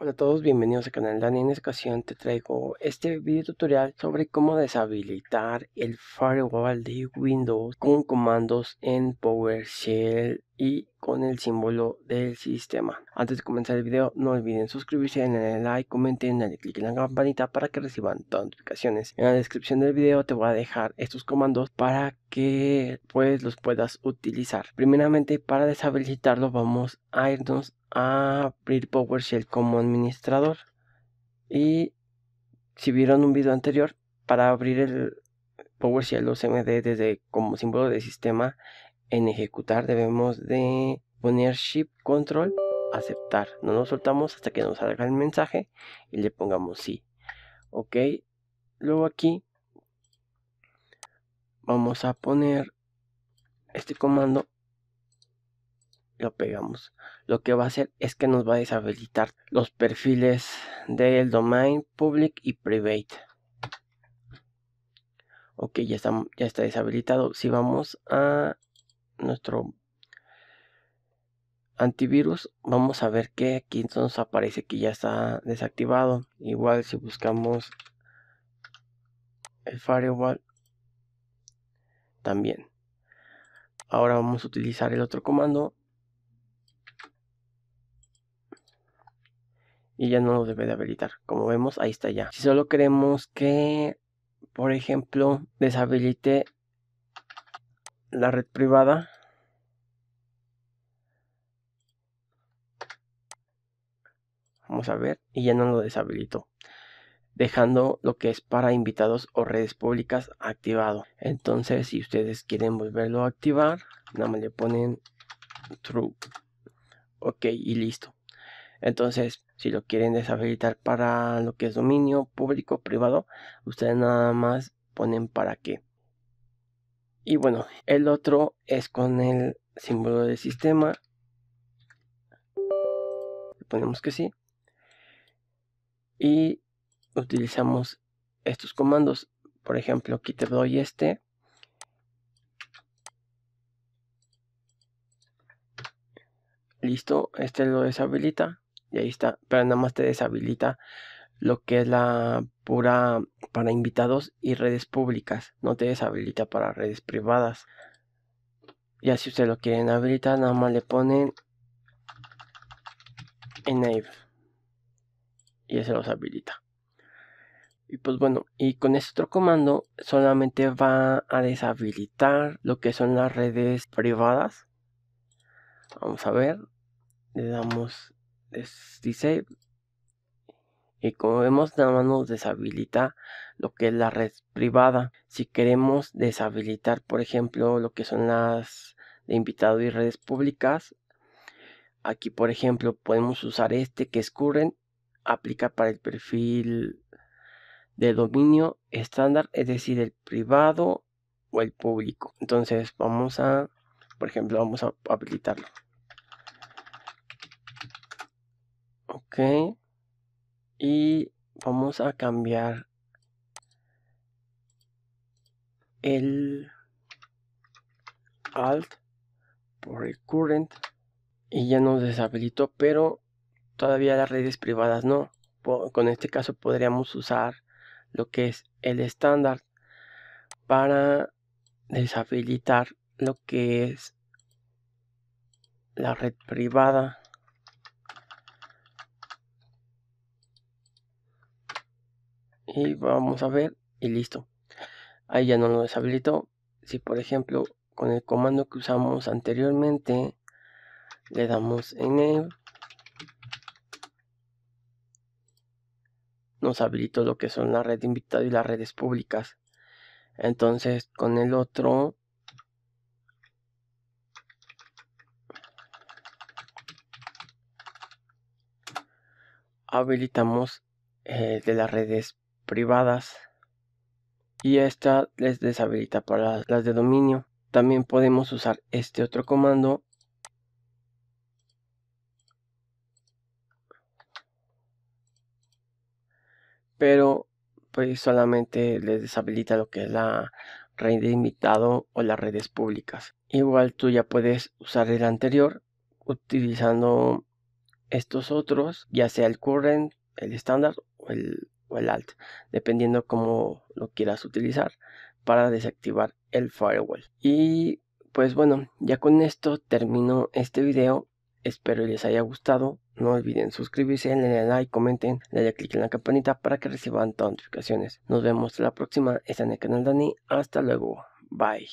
Hola a todos, bienvenidos al canal Dani. En esta ocasión te traigo este video tutorial sobre cómo deshabilitar el firewall de Windows con comandos en PowerShell y con el símbolo del sistema. Antes de comenzar el video, no olviden suscribirse, darle like, comenten, darle click en la campanita para que reciban todas las notificaciones. En la descripción del video te voy a dejar estos comandos para que pues los puedas utilizar. Primeramente, para deshabilitarlo vamos a irnos abrir PowerShell como administrador. Y si vieron un video anterior, para abrir el PowerShell o CMD desde como símbolo de sistema en ejecutar debemos de poner Shift Control aceptar. No nos soltamos hasta que nos salga el mensaje y le pongamos sí. Ok. Luego aquí vamos a poner este comando lo pegamos. Lo que va a hacer es que nos va a deshabilitar los perfiles del domain public y private. Ok, ya está, ya está deshabilitado. Si vamos a nuestro antivirus, vamos a ver que aquí nos aparece que ya está desactivado. Igual si buscamos el firewall, también. Ahora vamos a utilizar el otro comando y ya no lo debe de habilitar. Como vemos, ahí está ya. Si solo queremos que, por ejemplo, deshabilite la red privada. Vamos a ver, y ya no lo deshabilito dejando lo que es para invitados o redes públicas activado. Entonces, si ustedes quieren volverlo a activar, nada más le ponen true. Ok, y listo. Entonces, si lo quieren deshabilitar para lo que es dominio público privado, ustedes nada más ponen para qué. Y bueno, el otro es con el símbolo del sistema. Ponemos que sí. Y utilizamos estos comandos. Por ejemplo, aquí te doy este. Listo, este lo deshabilita y ahí está, pero nada más te deshabilita lo que es la pura para invitados y redes públicas, no te deshabilita para redes privadas. Ya si usted lo quieren habilitar, nada más le ponen enable y se los habilita. Y pues bueno, y con este otro comando solamente va a deshabilitar lo que son las redes privadas. Vamos a ver, le damos dice y como vemos nada más nos deshabilita lo que es la red privada si queremos deshabilitar por ejemplo lo que son las de invitado y redes públicas aquí por ejemplo podemos usar este que es current aplica para el perfil de dominio estándar es decir el privado o el público entonces vamos a por ejemplo vamos a habilitarlo y vamos a cambiar el alt por el current y ya nos deshabilitó pero todavía las redes privadas no con este caso podríamos usar lo que es el estándar para deshabilitar lo que es la red privada y vamos a ver y listo ahí ya no lo deshabilitó. si por ejemplo con el comando que usamos anteriormente le damos en él nos habilitó lo que son la red de invitado y las redes públicas entonces con el otro habilitamos eh, de las redes privadas y esta les deshabilita para las de dominio. También podemos usar este otro comando pero pues solamente les deshabilita lo que es la red de invitado o las redes públicas. Igual tú ya puedes usar el anterior utilizando estos otros, ya sea el current, el estándar o el o el Alt, dependiendo cómo lo quieras utilizar para desactivar el firewall. Y pues bueno, ya con esto termino este video. Espero les haya gustado. No olviden suscribirse, denle like, comenten, denle click en la campanita para que reciban todas las notificaciones. Nos vemos la próxima. Está en el canal Dani. Hasta luego. Bye.